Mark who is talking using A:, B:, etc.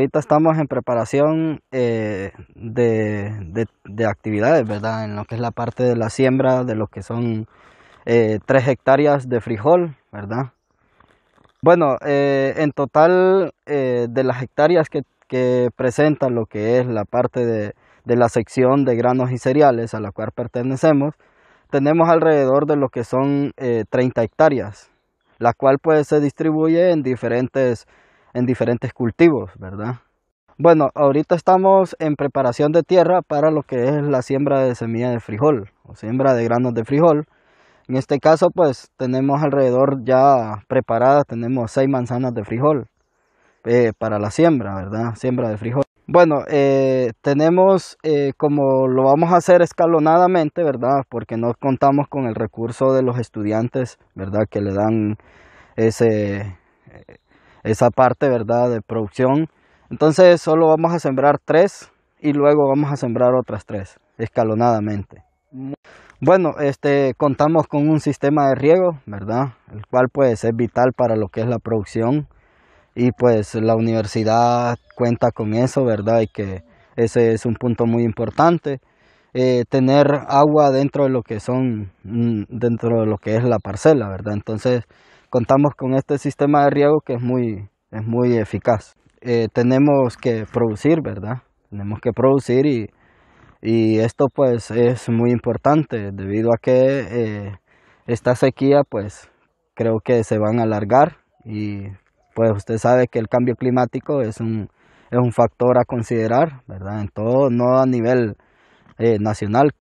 A: ahorita estamos en preparación eh, de, actividades, ¿verdad? En lo que es la parte de la siembra, de lo que son eh, tres hectáreas de frijol, ¿verdad? Bueno, eh, en total de las hectáreas que, que presenta lo que es la parte de, la sección de granos y cereales a la cual pertenecemos, tenemos alrededor de lo que son 30 hectáreas, la cual puede se distribuye en diferentes en diferentes cultivos, ¿verdad? Bueno, ahorita estamos en preparación de tierra para lo que es la siembra de semilla de frijol o siembra de granos de frijol. En este caso, pues tenemos alrededor ya preparadas, tenemos seis manzanas de frijol eh, para la siembra, ¿verdad? Siembra de frijol. Bueno, eh, tenemos eh, como lo vamos a hacer escalonadamente, ¿verdad? Porque no contamos con el recurso de los estudiantes, ¿verdad? Que le dan ese esa parte, ¿verdad? De producción. Entonces solo vamos a sembrar tres y luego vamos a sembrar otras tres escalonadamente. Bueno, este, contamos con un sistema de riego, ¿verdad? El cual pues es vital para lo que es la producción y pues la universidad cuenta con eso, ¿verdad? Y que ese es un punto muy importante. Eh, tener agua dentro de lo que son, mm, dentro de lo que es la parcela, ¿verdad? Entonces contamos con este sistema de riego que es muy, es muy eficaz. Eh, tenemos que producir, ¿verdad? Tenemos que producir y, esto pues es muy importante debido a que eh, esta sequía pues creo que se van a alargar y pues usted sabe que el cambio climático es un, factor a considerar, ¿verdad? En todo, no a nivel eh, nacional,